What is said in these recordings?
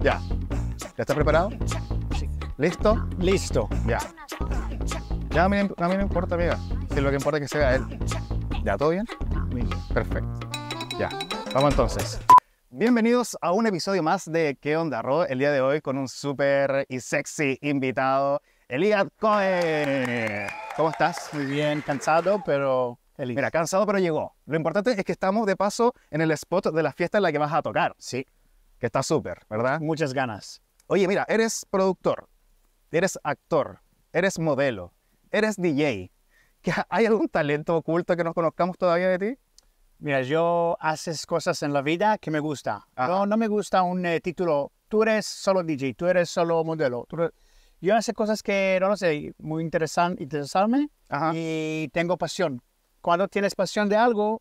Ya. ¿Ya está preparado? ¿Listo? Listo. Ya. Ya a mí, a importa, amiga. lo que importa es que sea él. ¿Ya todo bien? Perfecto. Ya. Vamos entonces. Bienvenidos a un episodio más de ¿Qué onda, Ro? El día de hoy con un súper y sexy invitado, Elías Cohen. ¿Cómo estás? Muy bien, cansado, pero Mira, cansado, pero llegó. Lo importante es que estamos de paso en el spot de la fiesta en la que vas a tocar. Sí que está súper, ¿verdad? Muchas ganas. Oye, mira, eres productor, eres actor, eres modelo, eres DJ. que ¿Hay algún talento oculto que no conozcamos todavía de ti? Mira, yo haces cosas en la vida que me gusta. No, me gusta un eh, título, tú eres solo DJ, tú eres solo modelo. Yo hago cosas que, no lo sé, muy interesante interesarme y tengo pasión. Cuando tienes pasión de algo,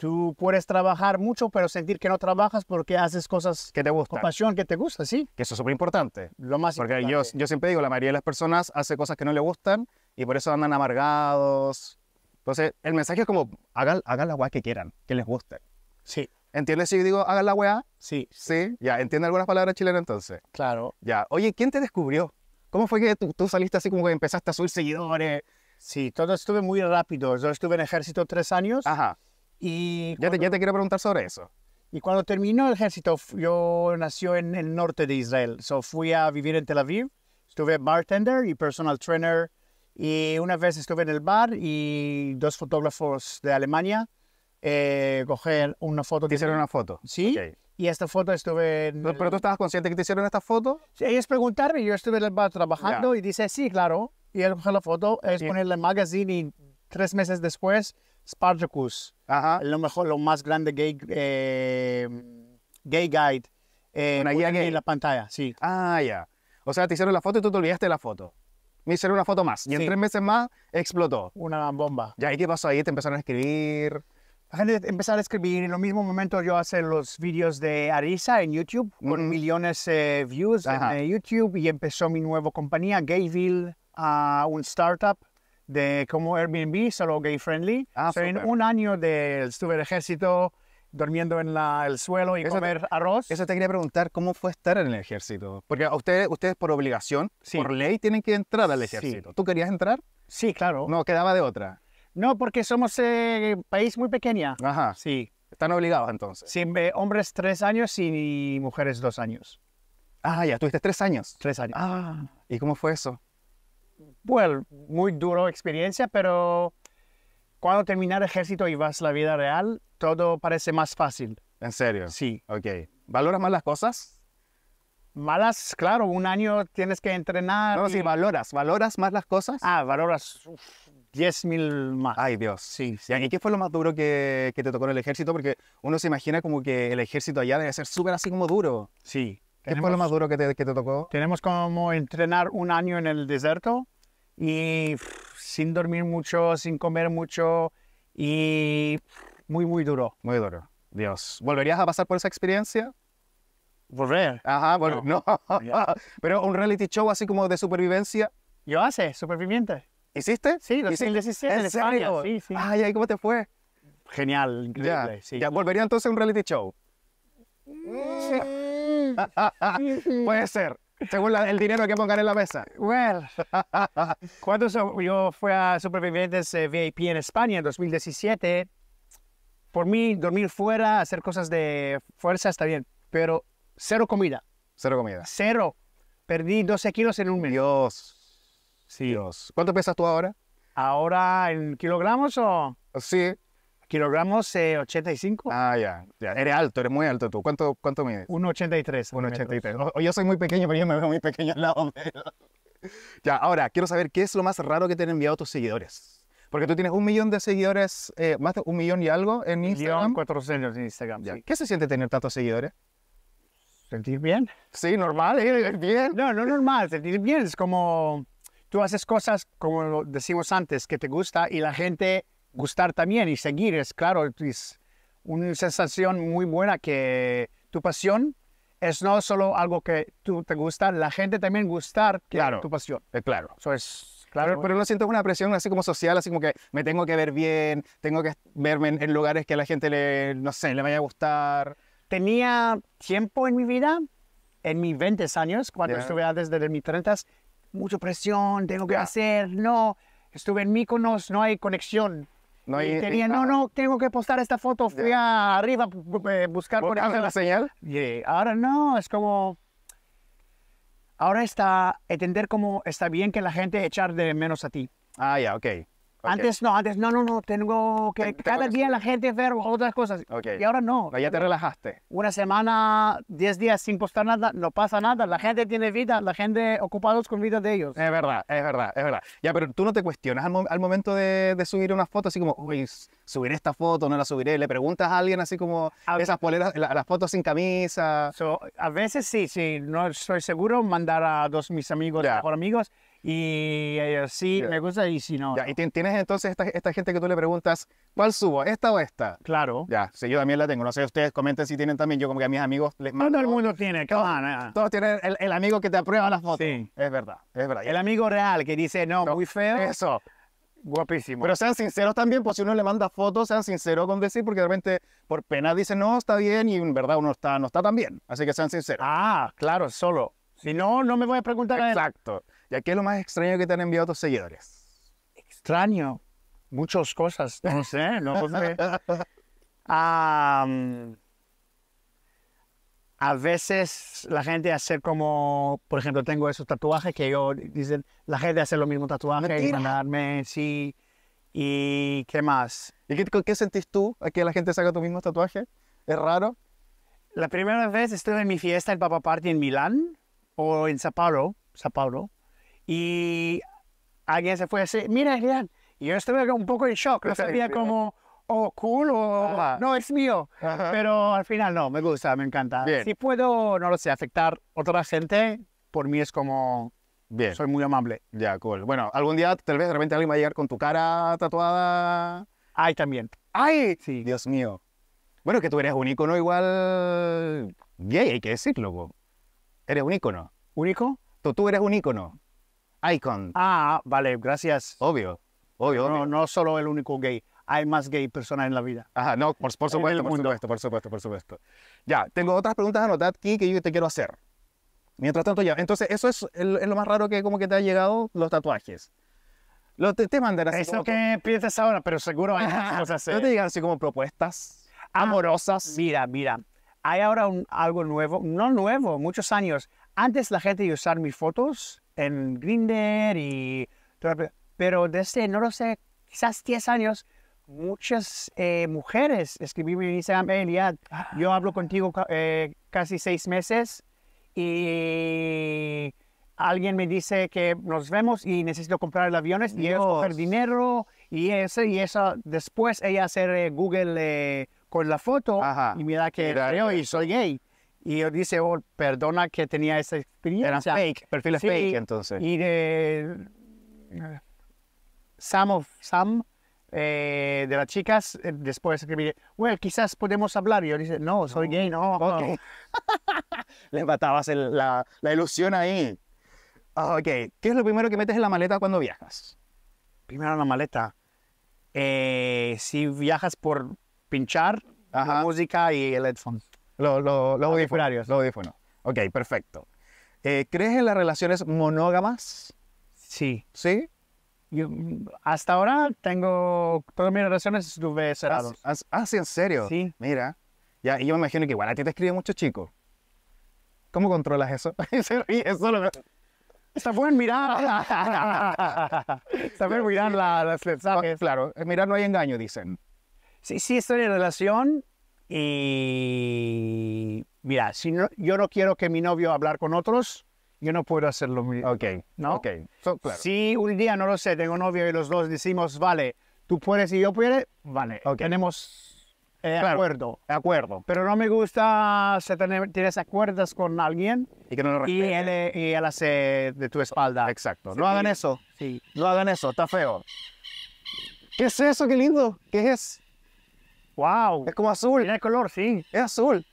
Tú puedes trabajar mucho, pero sentir que no trabajas porque haces cosas que te gustan. Con pasión, que te gusta, sí. Que eso es súper importante. Lo más porque importante. Porque yo, siempre digo, la mayoría de las personas hace cosas que no le gustan y por eso andan amargados. Entonces, el mensaje es como, hagan, hagan la weá que quieran, que les guste. Sí. ¿Entiendes si digo, hagan la weá? Sí. Sí, ya, entiende algunas palabras chilenas entonces. Claro. Ya, oye, ¿quién te descubrió? ¿Cómo fue que tú, tú saliste así como que empezaste a subir seguidores? Sí, todo estuve muy rápido. Yo estuve en ejército tres años. Ajá. Y ya, te, quiero preguntar sobre eso. Y cuando terminó el ejército, yo nací en el norte de Israel. So fui a vivir en Tel Aviv. Estuve bartender y personal trainer. Y una vez estuve en el bar y dos fotógrafos de Alemania eh, cogieron una foto. ¿Te hicieron una foto? Sí. Y esta foto estuve... ¿Pero tú estabas consciente que te hicieron esta foto? Sí, ellos preguntarme. yo estuve en el bar trabajando y dice, sí, claro. Y él coge la foto, es ponerle en el magazine y tres meses después Spartacus, lo mejor, lo más grande gay, eh, gay guide. Eh, en la pantalla, sí. Ah, ya. O sea, te hicieron la foto y tú te olvidaste la foto. Me hicieron una foto más. Y en tres meses más explotó. Una bomba. Ya, ahí qué pasó ahí? ¿Te empezaron a escribir? La gente empezó a escribir. En el mismo momento yo hacía los vídeos de Arisa en YouTube, con millones de eh, views en YouTube. Y empezó mi nueva compañía, Gayville, a un startup de cómo Airbnb, solo gay friendly. Ah, en un año de, estuve en el ejército, durmiendo en el suelo y comer arroz. Eso te quería preguntar, ¿cómo fue estar en el ejército? Porque ustedes, ustedes por obligación, por ley, tienen que entrar al ejército. ¿Tú querías entrar? Sí, claro. No, quedaba de otra. No, porque somos un eh, país muy pequeña. Ajá. Sí. Están obligados entonces. Sí, hombres tres años y mujeres dos años. Ah, ya, tuviste tres años. Tres años. Ah, ¿y cómo fue eso? bueno, muy duro experiencia, pero cuando terminas el ejército y vas a la vida real, todo parece más fácil. ¿En serio? Sí. Ok. ¿Valoras más las cosas? Malas, claro, un año tienes que entrenar. No, y... sí, valoras. ¿Valoras más las cosas? Ah, valoras diez mil más. Ay, Dios. Sí, ¿Y qué fue lo más duro que, que, te tocó en el ejército? Porque uno se imagina como que el ejército allá debe ser súper así como duro. Sí. ¿Qué fue lo más duro que te, que te tocó? Tenemos como entrenar un año en el desierto y sin dormir mucho, sin comer mucho y muy, muy duro. Muy duro. Dios. ¿Volverías a pasar por esa experiencia? Volver. Ajá, Bueno, No. Pero un reality show así como de supervivencia. Yo hace, superviviente. ¿Hiciste? Sí, 2017 en, en España. Sí, sí. Ay, ¿cómo te fue? Genial, increíble. Sí. volvería entonces a un reality show. Puede ser. Según el dinero que pongan en la mesa. Well, cuando yo fui a Supervivientes eh, VIP en España en 2017, por mí dormir fuera, hacer cosas de fuerza está bien, pero cero comida. Cero comida. Cero. Perdí 12 kilos en un mes. Dios. Sí. Dios. ¿Cuánto pesas tú ahora? ¿Ahora en kilogramos o...? Sí, Kilogramos 85. Eh, ah, ya, Eres alto, eres muy alto tú. ¿Cuánto, cuánto mides? 1,83. 1,83. yo soy muy pequeño, pero yo me veo muy pequeño al lado. ya, ahora, quiero saber qué es lo más raro que te han enviado tus seguidores. Porque tú tienes un millón de seguidores, eh, más de un millón y algo en Instagram. Millón años en Instagram. Sí. ¿Qué se siente tener tantos seguidores? Sentir bien. Sí, normal, ¿eh? bien. No, no normal, sentir bien. Es como tú haces cosas, como decimos antes, que te gusta y la gente gustar también y seguir. Es claro, es una sensación muy buena que tu pasión es no solo algo que tú te gusta, la gente también gustar claro, tu pasión. Eh, claro. Claro, pero, yo no siento una presión así como social, así como que me tengo que ver bien, tengo que verme en, lugares que a la gente le, no sé, le vaya a gustar. Tenía tiempo en mi vida, en mis 20 años, cuando estuve desde mis 30, mucha presión, tengo que hacer, no, estuve en Míconos, no hay conexión no, eh, tenía, no, ah, no, tengo que postar esta foto. Fui arriba eh, buscar por ahí. la señal? Yeah. Ahora no, es como... Ahora está, entender cómo está bien que la gente echar de menos a ti. Ah, ya, ok. Antes no, antes no, no, no, tengo que... cada día la gente ver otras cosas. Y ahora no. Ya te relajaste. Una semana, 10 días sin postar nada, no pasa nada. La gente tiene vida, la gente ocupados con vida de ellos. Es verdad, es verdad, es verdad. Ya, pero tú no te cuestionas al, momento de, subir una foto así como, uy, subiré esta foto, no la subiré. Le preguntas a alguien así como esas poleras, las fotos sin camisa. a veces sí, sí, no estoy seguro. Mandar a dos mis amigos, mejor amigos. Y así eh, eh, me gusta y si no. y tienes entonces esta, esta gente que tú le preguntas, ¿cuál subo? ¿Esta o esta? Claro. Ya, sí, yo también la tengo. No sé, ustedes comenten si tienen también. Yo como que a mis amigos les mando. todo el mundo tiene, eh. Todos tienen el, amigo que te aprueba las fotos. Sí. Es verdad, es verdad. El amigo real que dice, no, muy feo, Eso. guapísimo. Pero sean sinceros también, pues si uno le manda fotos, sean sinceros con decir, porque de repente por pena dice no, está bien, y en verdad uno está, no está tan bien. Así que sean sinceros. ah, claro, solo. Si no, no me voy a preguntar Exacto. ¿Y qué es lo más extraño que te han enviado tus seguidores? Extraño. Muchas cosas. No sé, no sé. a veces la gente hace como, por ejemplo, tengo esos tatuajes que yo, dicen, la gente hace lo mismo tatuajes y mandarme, sí. ¿Y qué más? ¿Y qué, qué sentís tú a que la gente saca tus mismos tatuajes? ¿Es raro? La primera vez estuve en mi fiesta, el Papa Party en Milán o en Sao Paulo, Sao Paulo y alguien se fue a decir, mira, Elian, y yo estuve un poco en shock, no sabía como, oh, cool, o no, es mío, pero al final no, me gusta, me encanta. Si puedo, no lo sé, afectar a otra gente, por mí es como... Bien. Soy muy amable. Ya, cool. Bueno, algún día tal vez de repente alguien va a llegar con tu cara tatuada. Ay, también. Ay, sí. Dios mío. Bueno, que tú eres un ícono igual gay, hay que decirlo. Eres un ícono. único. Tú, tú eres un ícono. Icon. Ah, vale, gracias. Obvio, obvio. No, no solo el único gay. Hay más gay personas en la vida. Ajá, no, por, eh, supuesto, por supuesto, por supuesto, por supuesto. Ya, tengo otras preguntas anotadas aquí que yo te quiero hacer. Mientras tanto, ya. Entonces, eso es, lo más raro que como que te ha llegado, los tatuajes. Los te, mandarás. mandan Eso que piensas ahora, pero seguro hay cosas así. ¿No ¿eh? te digan así como propuestas ah, amorosas? Mira, mira. Hay ahora algo nuevo, no nuevo, muchos años. Antes la gente usar mis fotos en Grinder y pero desde, no lo sé, quizás 10 años, muchas eh, mujeres escribieron y dicen, Eliad, yo ah. hablo contigo eh, casi seis meses y alguien me dice que nos vemos y necesito comprar el avión y coger dinero y eso y eso después ella hacer eh, Google con la foto y mira que creo y soy gay y yo dice, oh, perdona que tenía esa experiencia. Eran fake, perfil fake entonces. Y de Sam, of, Sam eh, de las chicas, eh, después escribí, well, quizás podemos hablar. Y yo dice, no, soy gay, no. Okay. Le matabas la, ilusión ahí. Ah, ok, ¿qué es lo primero que metes en la maleta cuando viajas? Primero en la maleta. Eh, si viajas por pinchar, la música y el headphone. Los, lo los audífonos. Los Ok, perfecto. Eh, ¿Crees en las relaciones monógamas? Sí. ¿Sí? hasta ahora tengo todas mis relaciones estuve cerrados. Ah, sí, en serio. Sí. Mira. Ya, y yo me imagino que igual a ti te escriben mucho chico ¿Cómo controlas eso? eso lo... Está bueno mirar. Está bueno mirar las ah, mensajes. Claro, eh, mirar no hay engaño, dicen. Sí, sí, estoy en relación y mira, si yo no quiero que mi novio hablar con otros, yo no puedo hacerlo. Ok, ¿no? Ok, claro. Si un día, no lo sé, tengo novio y los dos decimos, vale, tú puedes y yo puedo, vale, tenemos eh, acuerdo. Acuerdo. Pero no me gusta tener tienes acuerdos con alguien y, que no lo y él, eh, y hace de tu espalda. Exacto. No hagan eso. Sí. No hagan eso, está feo. ¿Qué es eso? Qué lindo. ¿Qué es? ¡Wow! Es como azul. Tiene color, sí. Es azul.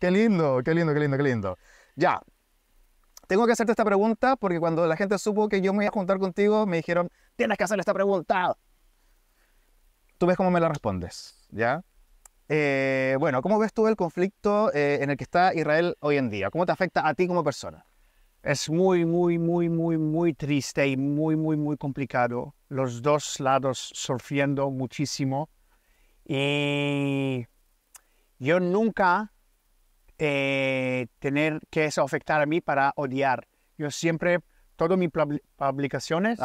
Qué lindo, qué lindo, qué lindo, qué lindo. Ya. Tengo que hacerte esta pregunta porque cuando la gente supo que yo me iba a juntar contigo, me dijeron, tienes que hacer esta pregunta. Tú ves cómo me la respondes, ¿ya? Eh, bueno, ¿cómo ves tú el conflicto eh, en el que está Israel hoy en día? ¿Cómo te afecta a ti como persona? es muy, muy, muy, muy, muy triste y muy, muy, muy complicado. Los dos lados sufriendo muchísimo. Y yo nunca eh, tener que eso afectar a mí para odiar. Yo siempre, todas mis publicaciones,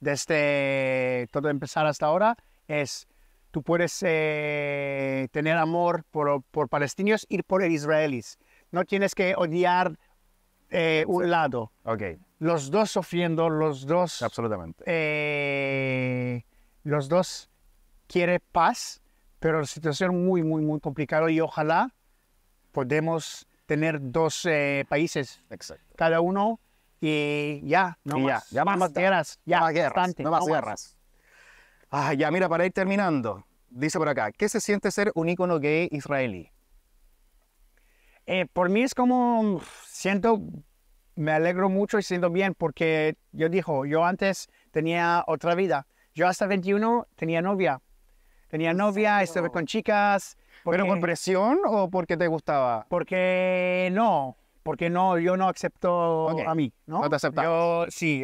desde todo empezar hasta ahora, es tú puedes eh, tener amor por, por palestinos y por israelíes. No tienes que odiar eh, un lado. Ok. Los dos sufriendo, los dos... Absolutamente. Eh, los dos quieren paz, pero la situación muy, muy, muy complicada y ojalá podemos tener dos eh, países, Exacto. cada uno, y ya, no más, ya, ya más, guerras, ya, bastante, no más guerras. Ah, ya, mira, para ir terminando, dice por acá, ¿qué se siente ser un icono gay israelí? Eh, por mí es como, siento, me alegro mucho y siento bien porque yo digo, yo antes tenía otra vida. Yo hasta 21 tenía novia. Tenía ah, novia, estuve con chicas. ¿Pero por presión o porque te gustaba? Porque no, porque no, yo no acepto a mí, ¿no? te aceptaba. Yo, sí,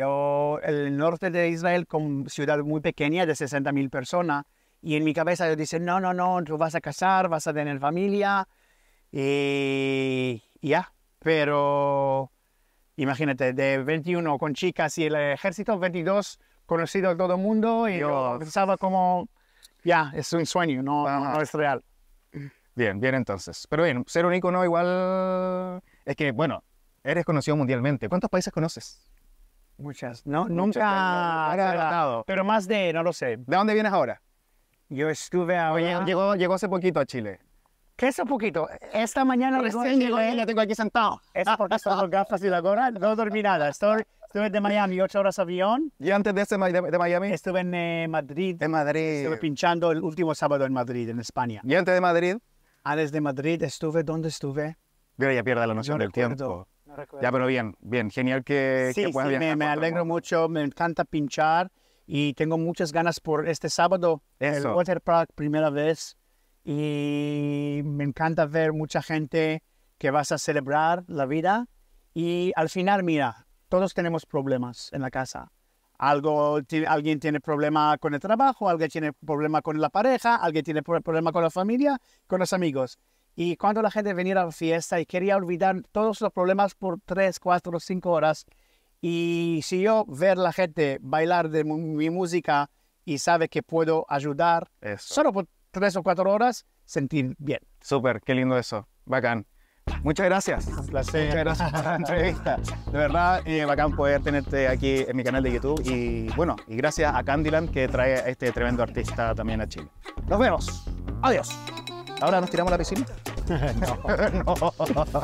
el norte de Israel, con ciudad muy pequeña de 60 mil personas, y en mi cabeza yo dice, no, no, no, tú vas a casar, vas a tener familia, y ya, pero imagínate, de 21 con chicas y el ejército, 22 conocido a todo el mundo y yo pensaba como, ya, es un sueño, no, no, es real. Bien, bien entonces. Pero bien, ser un icono igual es que, bueno, eres conocido mundialmente. ¿Cuántos países conoces? Muchas, no, nunca. pero más de, no lo sé. ¿De dónde vienes ahora? Yo estuve ahora... llegó hace poquito a Chile. ¿Qué un poquito. Esta mañana recién llegó él, tengo aquí sentado. Es ah. porque son gafas y la gorra. No dormí nada. estuve de Miami, ocho horas avión. ¿Y antes de, este, de, Miami? Estuve en eh, Madrid. En Madrid. Estuve pinchando el último sábado en Madrid, en España. ¿Y antes de Madrid? Antes ah, de Madrid estuve, ¿dónde estuve? Mira, ya pierde la noción del tiempo. Ya, pero bien, bien. Genial que, sí, que sí, me, alegro mucho, me encanta pinchar y tengo muchas ganas por este sábado. Eso. El primera vez y me encanta ver mucha gente que vas a celebrar la vida y al final, mira, todos tenemos problemas en la casa. Algo, alguien tiene problema con el trabajo, alguien tiene problema con la pareja, alguien tiene problema con la familia, con los amigos. Y cuando la gente venía a la fiesta y quería olvidar todos los problemas por 3, 4, cinco horas, y si yo ver la gente bailar de mi música y sabe que puedo ayudar, solo por tres o cuatro horas, sentir bien. Súper, qué lindo eso. Bacán. Muchas gracias. placer. Muchas gracias por la entrevista. De verdad, eh, bacán poder tenerte aquí en mi canal de YouTube. Y bueno, y gracias a Candyland que trae a este tremendo artista también a Chile. Nos vemos. Adiós. Ahora nos tiramos a la piscina. no.